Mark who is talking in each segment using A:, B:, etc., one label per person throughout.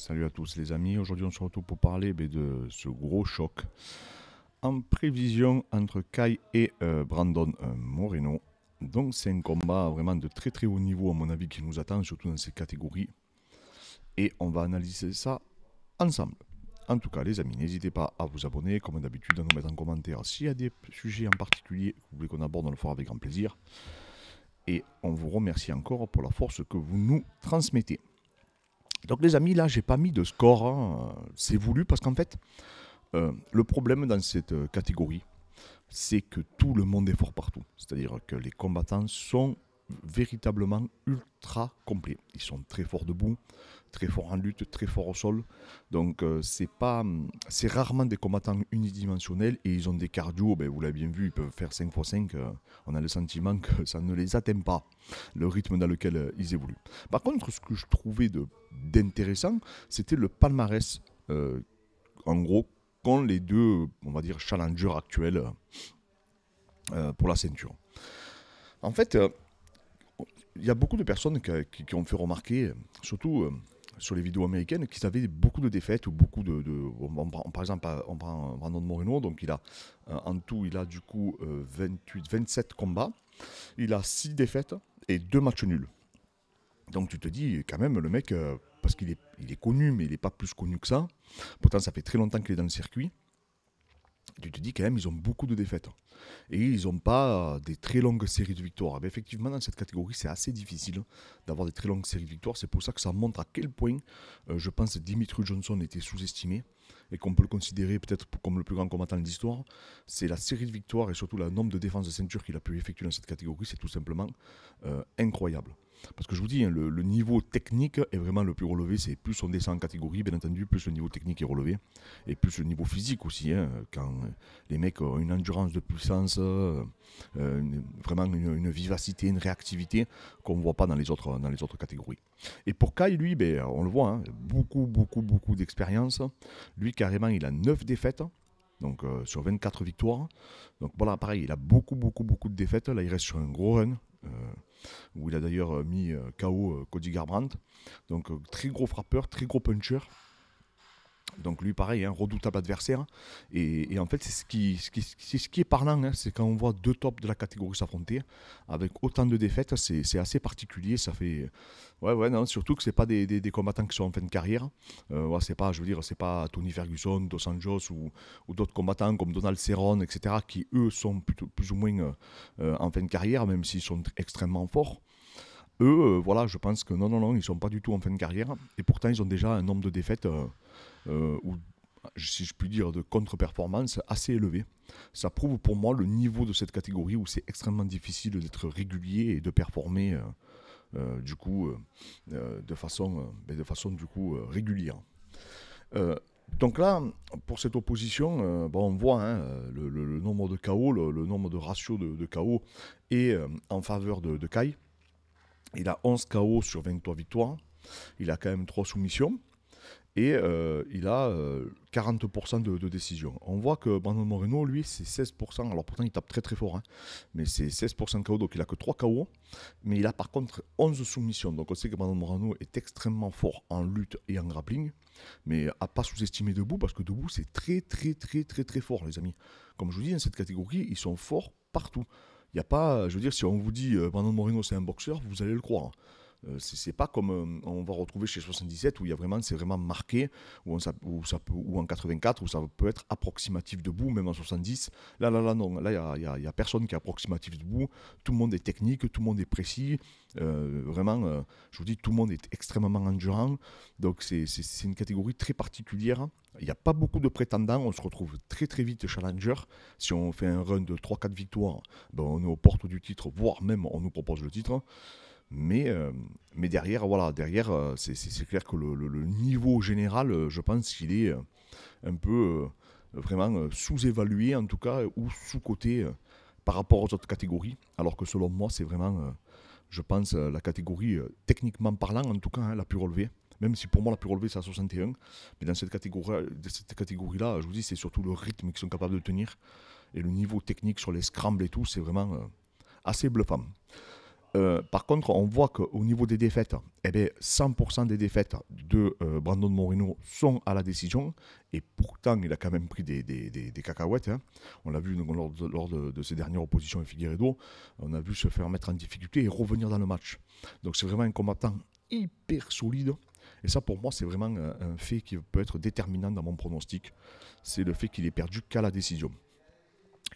A: Salut à tous les amis, aujourd'hui on se retrouve pour parler ben, de ce gros choc en prévision entre Kai et euh, Brandon euh, Moreno. Donc c'est un combat vraiment de très très haut niveau à mon avis qui nous attend, surtout dans ces catégories. Et on va analyser ça ensemble. En tout cas les amis, n'hésitez pas à vous abonner, comme d'habitude, à nous mettre en commentaire s'il y a des sujets en particulier que vous voulez qu'on aborde, on le fera avec grand plaisir. Et on vous remercie encore pour la force que vous nous transmettez. Donc les amis, là, j'ai pas mis de score. Hein. C'est voulu parce qu'en fait, euh, le problème dans cette euh, catégorie, c'est que tout le monde est fort partout. C'est-à-dire que les combattants sont véritablement ultra complet. Ils sont très forts debout, très forts en lutte, très forts au sol. Donc euh, c'est pas, hum, c'est rarement des combattants unidimensionnels et ils ont des cardio. Ben, vous l'avez bien vu, ils peuvent faire 5 x 5. on a le sentiment que ça ne les atteint pas le rythme dans lequel euh, ils évoluent. Par contre, ce que je trouvais de d'intéressant, c'était le palmarès. Euh, en gros, qu'ont les deux, on va dire, challengers actuels pour la ceinture. En fait, il y a beaucoup de personnes qui, ont fait remarquer, surtout euh, sur les vidéos américaines, qu'ils avaient beaucoup de défaites ou beaucoup de. par exemple, on prend Brandon Moreno, donc il a euh, en tout, il a du coup 28, euh, 27 combats, il a 6 défaites et 2 matchs nuls. Donc tu te dis quand même, le mec, parce qu'il est, est connu, mais il n'est pas plus connu que ça, pourtant ça fait très longtemps qu'il est dans le circuit tu te dis quand même, ils ont beaucoup de défaites. Et ils n'ont pas euh, des très longues séries de victoires. Mais eh ben, effectivement, dans cette catégorie, c'est assez difficile hein, d'avoir des très longues séries de victoires. C'est pour ça que ça montre à quel point, euh, je pense, Dimitri Johnson était sous-estimé et qu'on peut le considérer peut-être comme le plus grand combattant de l'histoire. C'est la série de victoires et surtout le nombre de défenses de ceinture qu'il a pu effectuer dans cette catégorie. C'est tout simplement euh, incroyable. Parce que je vous dis, hein, le, niveau technique est vraiment le plus relevé. C'est plus on descend en catégorie, bien entendu, plus le niveau technique est relevé. Et plus le niveau physique aussi. Hein, quand les mecs ont une endurance de puissance, euh, euh, vraiment une, vivacité, une réactivité qu'on ne voit pas dans les, autres, dans les autres catégories. Et pour Kai, lui, ben, on le voit, hein, beaucoup, beaucoup, beaucoup d'expérience. Lui, carrément, il a 9 défaites donc euh, sur 24 victoires. Donc voilà, pareil, il a beaucoup, beaucoup, beaucoup de défaites. Là, il reste sur un gros run où il a d'ailleurs euh, mis euh, KO euh, Cody Garbrandt. Donc très gros frappeur, très gros puncher. Donc lui, pareil, un hein, redoutable adversaire. Et, en fait, c'est ce qui, ce qui, est parlant, hein, c'est quand on voit deux tops de la catégorie s'affronter avec autant de défaites, c'est, assez particulier. Ça fait, ouais, non, surtout que c'est pas des, des, des combattants qui sont en fin de carrière. Euh, ouais, c'est pas, je veux dire, c'est pas Tony Ferguson, Dos Anjos ou, d'autres combattants comme Donald Cerrone, etc., qui eux sont plutôt, plus ou moins euh, en fin de carrière, même s'ils sont extrêmement forts eux, euh, voilà, je pense que non, non, non, ils sont pas du tout en fin de carrière. Et pourtant, ils ont déjà un nombre de défaites euh, euh, ou si je puis dire, de contre-performance assez élevée, Ça prouve pour moi le niveau de cette catégorie où c'est extrêmement difficile d'être régulier et de performer euh, euh, du coup de façon, ben, de façon du coup régulière. donc là, pour cette opposition, on voit hein, le, nombre de KO, le, nombre de ratios de, KO est en faveur de, de Kai. Il a 11 KO sur 23 victoires. Il a quand même 3 soumissions. Et euh, il a 40% euh, de, de, décision. On voit que Brandon Moreno, lui, c'est 16%. Alors pourtant, il tape très très fort. Hein. mais c'est 16% KO, donc il a que 3 KO. Mais il a par contre 11 soumissions. Donc on sait que Brandon Moreno est extrêmement fort en lutte et en grappling. Mais à pas sous-estimer debout, parce que debout, c'est très très très très très fort, les amis. Comme je vous dis, dans cette catégorie, ils sont forts partout. Il n'y a pas, je veux dire, si on vous dit euh, Brandon Moreno, c'est un boxeur, vous allez le croire. Euh, c'est pas comme euh, on va retrouver chez 77 où il y a vraiment, c'est vraiment marqué, ou en 84 où ça peut être approximatif debout, même en 70. Là, là, là, non, là, il n'y a, y a, personne qui est approximatif debout. Tout le monde est technique, tout le monde est précis. Euh, vraiment, je vous dis, tout le monde est extrêmement endurant. Donc, c'est une catégorie très particulière. Il n'y a pas beaucoup de prétendants. On se retrouve très, très vite challenger. Si on fait un run de 3-4 victoires, ben, on est aux portes du titre, voire même on nous propose le titre. Mais, euh, mais derrière, voilà, derrière, euh, c'est clair que le, niveau général, euh, je pense qu'il est un peu vraiment sous-évalué, en tout cas, ou sous-coté par rapport aux autres catégories. Alors que selon moi, c'est vraiment, je pense, la catégorie, techniquement parlant, en tout cas, hein, la plus relevée même si pour moi la plus relevée c'est à 61, mais dans cette catégorie, cette catégorie là, je vous dis c'est surtout le rythme qu'ils sont capables de tenir et le niveau technique sur les scrambles et tout, c'est vraiment assez bluffant. Euh, par contre, on voit qu'au niveau des défaites, 100% eh ben, des défaites de euh, Brandon Moreno sont à la décision. Et pourtant, il a quand même pris des, cacahuètes. Hein. On l'a vu lors, de, ses dernières oppositions avec Figueredo. On a vu se faire mettre en difficulté et revenir dans le match. Donc, c'est vraiment un combattant hyper solide. Et ça, pour moi, c'est vraiment un fait qui peut être déterminant dans mon pronostic. C'est le fait qu'il ait perdu qu'à la décision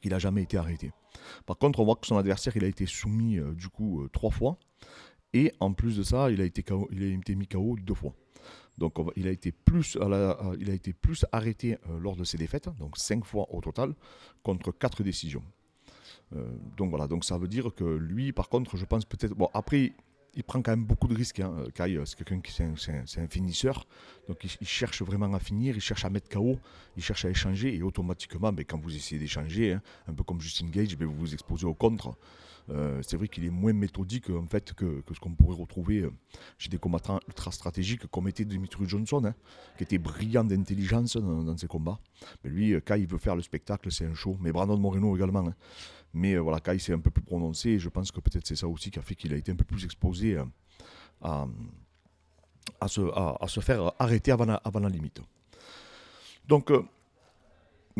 A: qu'il n'a jamais été arrêté. Par contre, on voit que son adversaire, il a été soumis euh, du coup euh, trois fois. Et en plus de ça, il a été, il a mis KO deux fois. Donc il, a été plus il a été plus arrêté euh, lors de ses défaites, donc cinq fois au total, contre quatre décisions. donc voilà, donc ça veut dire que lui, par contre, je pense peut-être... Bon, après, il prend quand même beaucoup de risques. Hein. Euh, Kai, euh, c'est quelqu'un qui c'est un, finisseur. Donc il, cherche vraiment à finir, il cherche à mettre KO, il cherche à échanger. Et automatiquement, mais ben, quand vous essayez d'échanger, hein, un peu comme Justin Gage, ben, vous vous exposez au contre. Euh, c'est vrai qu'il est moins méthodique en fait que, ce qu'on pourrait retrouver euh, chez des combattants ultra stratégiques comme était Dimitri Johnson, hein, qui était brillant d'intelligence dans, ses combats. Mais lui, euh, Kai veut faire le spectacle, c'est un show. Mais Brandon Moreno également. Hein. Mais voilà, Kai s'est un peu plus prononcé. je pense que peut-être c'est ça aussi qui a fait qu'il a été un peu plus exposé à, se, à, se, faire arrêter avant la, limite. Donc,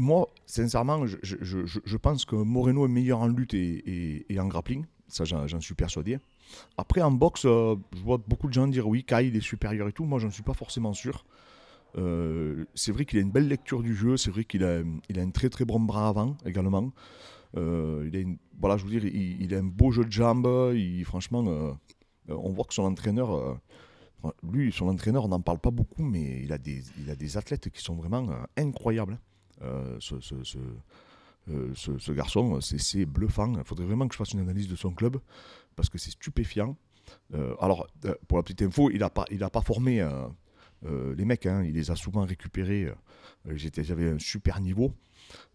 A: moi, sincèrement, je, pense que Moreno est meilleur en lutte et, en grappling. Ça, j'en suis persuadé. Après, en boxe, euh, je vois beaucoup de gens dire oui, Kai, il est supérieur et tout. Moi, je ne suis pas forcément sûr. Euh, c'est vrai qu'il a une belle lecture du jeu. C'est vrai qu'il a, il un très très bon bras avant également. Euh, il a voilà, je veux dire, il, a un beau jeu de jambes. franchement, on voit que son entraîneur lui, son entraîneur, on n'en parle pas beaucoup, mais il a, des, il a des athlètes qui sont vraiment incroyables. Euh, euh, ce, garçon, c'est bluffant. Il faudrait vraiment que je fasse une analyse de son club parce que c'est stupéfiant. Euh, alors, pour la petite info, il n'a pas, formé les mecs, hein. il les a souvent récupérés. ils avaient un super niveau,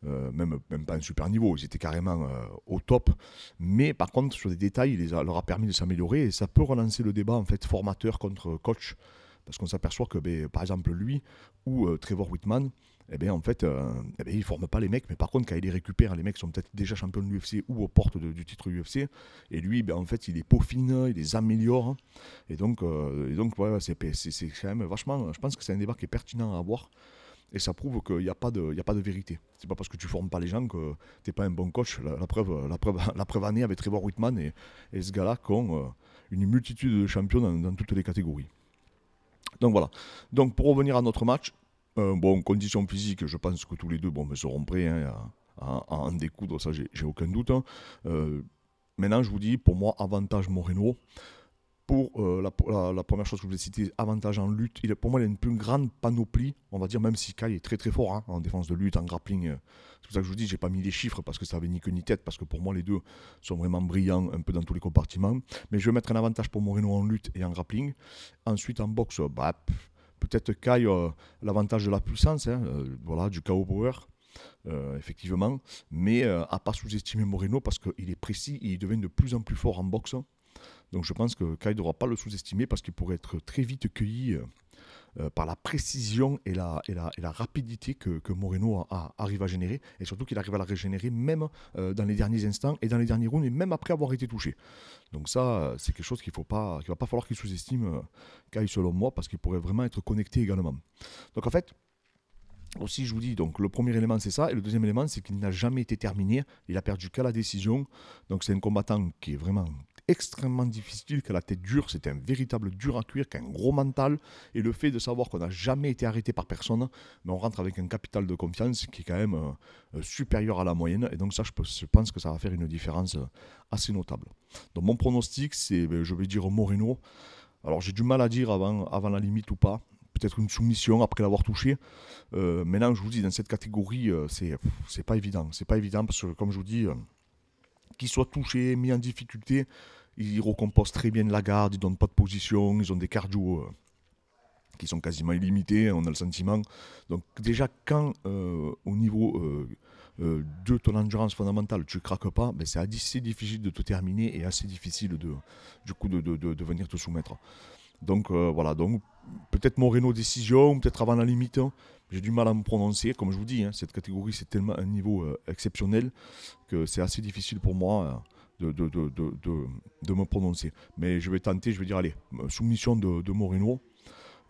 A: même, pas un super niveau, ils étaient carrément au top. Mais par contre, sur des détails, il leur a permis de s'améliorer et ça peut relancer le débat en fait, formateur contre coach parce qu'on s'aperçoit que, ben, par exemple, lui ou euh, Trevor Whitman, eh bien, en fait, euh, eh ne ben, forment pas les mecs, mais par contre, quand il les récupère, les mecs sont peut-être déjà champions de l'UFC ou aux portes du titre UFC, et lui, ben, en fait, il les peaufine, il les améliore, et donc, euh, donc ouais, c'est, quand même vachement, je pense que c'est un débat qui est pertinent à avoir, et ça prouve qu'il n'y a, pas de, y a pas de vérité. C'est pas parce que tu formes pas les gens que tu n'es pas un bon coach. La, preuve, la, preuve, la preuve année avec Trevor Whitman et, ce gars-là qui ont une multitude de champions dans toutes les catégories. Donc voilà. Donc pour revenir à notre match, euh, bon, condition physique, je pense que tous les deux me ben, seront prêts hein, à, en découdre, ça j'ai aucun doute. Hein. Euh, maintenant, je vous dis, pour moi, avantage Moreno pour euh, la, première chose que je vous citer, citée, avantage en lutte, pour moi, il a une plus grande panoplie, on va dire, même si Kai est très très fort hein, en défense de lutte, en grappling. Euh, c'est pour ça que je vous dis, j'ai pas mis les chiffres parce que ça avait ni queue ni tête, parce que pour moi, les deux sont vraiment brillants un peu dans tous les compartiments. Mais je vais mettre un avantage pour Moreno en lutte et en grappling. Ensuite, en boxe, euh, bah, peut-être Kai, l'avantage de la puissance, hein, voilà, du KO Power. effectivement, mais à à pas sous-estimer Moreno parce qu'il est précis et il devient de plus en plus fort en boxe. Donc je pense que Kai ne devra pas le sous-estimer parce qu'il pourrait être très vite cueilli euh, euh, par la précision et la, rapidité que, Moreno arrive à générer, et surtout qu'il arrive à la régénérer même euh, dans les derniers instants et dans les derniers rounds, et même après avoir été touché. Donc ça, c'est quelque chose qu'il ne va pas falloir qu'il sous-estime, Kai, selon moi, parce qu'il pourrait vraiment être connecté également. Donc en fait, aussi, je vous dis, donc le premier élément c'est ça, et le deuxième élément c'est qu'il n'a jamais été terminé, il a perdu qu'à la décision, donc c'est un combattant qui est vraiment extrêmement difficile, que la tête dure, C'est un véritable dur à cuire, qu'un gros mental. Et le fait de savoir qu'on n'a jamais été arrêté par personne, mais on rentre avec un capital de confiance qui est quand même euh, supérieur à la moyenne. Et donc ça, je, pense que ça va faire une différence euh, assez notable. Donc mon pronostic, c'est, ben, je vais dire Moreno. Alors j'ai du mal à dire avant, avant la limite ou pas, peut-être une soumission après l'avoir touché. Euh, maintenant, je vous dis, dans cette catégorie, euh, c'est, pas évident. C'est pas évident parce que, comme je vous dis, qu'ils soient touchés, mis en difficulté, ils recomposent très bien la garde, ils donnent pas de position, ils ont des cardio euh, qui sont quasiment illimités, on a le sentiment. Donc déjà, quand euh, au niveau euh, de ton endurance fondamentale, tu ne craques pas, ben, c'est assez difficile de te terminer et assez difficile de, du coup de venir te soumettre. Donc euh, voilà, donc peut-être Moreno décision, peut-être avant la limite. J'ai du mal à me prononcer. Comme je vous dis, hein, cette catégorie, c'est tellement un niveau euh, exceptionnel que c'est assez difficile pour moi euh, de, de, me prononcer. Mais je vais tenter, je vais dire, allez, soumission de, Moreno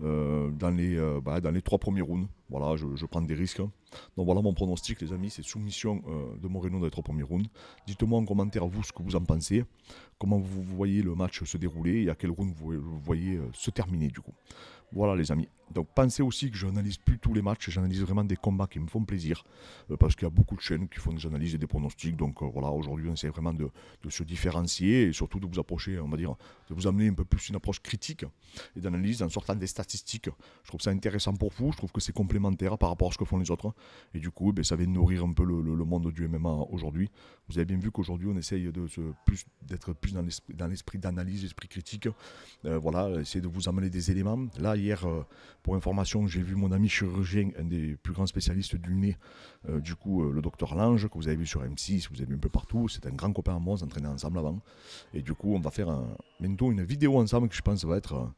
A: dans, les, bah, dans les trois premiers rounds. Voilà, je, prends des risques. Hein. Donc voilà mon pronostic, les amis, c'est soumission euh, de Moreno d'être au premier round. Dites-moi en commentaire, vous, ce que vous en pensez, comment vous voyez le match se dérouler et à quel round vous voyez euh, se terminer, du coup. Voilà, les amis. Donc pensez aussi que je n'analyse plus tous les matchs, j'analyse vraiment des combats qui me font plaisir, euh, parce qu'il y a beaucoup de chaînes qui font des analyses et des pronostics. Donc voilà, aujourd'hui, on essaie vraiment de, de, se différencier et surtout de vous approcher, on va dire, de vous amener un peu plus une approche critique et d'analyse en sortant des statistiques. Je trouve ça intéressant pour vous, je trouve que c'est complémentaire par rapport à ce que font les autres. Et du coup, eh ben, ça va nourrir un peu le, monde du MMA aujourd'hui. Vous avez bien vu qu'aujourd'hui, on essaye de plus, d'être plus dans l'esprit d'analyse, l'esprit critique. Euh, voilà, essayer de vous amener des éléments. Là, hier, euh, pour information, j'ai vu mon ami chirurgien, un des plus grands spécialistes du nez, euh, du coup, le docteur Lange, que vous avez vu sur M6, vous avez vu un peu partout. C'est un grand copain à moi, on s'entraînait ensemble avant. Et du coup, on va faire un, bientôt une vidéo ensemble que je pense va être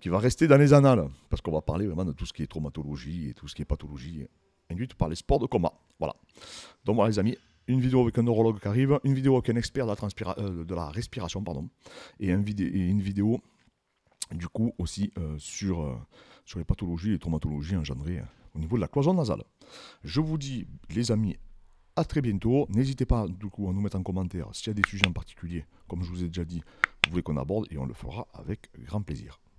A: qui va rester dans les annales, parce qu'on va parler vraiment de tout ce qui est traumatologie et tout ce qui est pathologie induite par les sports de combat. Voilà. Donc voilà les amis, une vidéo avec un neurologue qui arrive, une vidéo avec un expert de la, euh, respiration, pardon, et, une vidéo du coup aussi euh, sur, euh, sur les pathologies et les traumatologies engendrées au niveau de la cloison nasale. Je vous dis les amis à très bientôt. N'hésitez pas du coup à nous mettre en commentaire s'il y a des sujets en particulier, comme je vous ai déjà dit, vous voulez qu'on aborde et on le fera avec grand plaisir.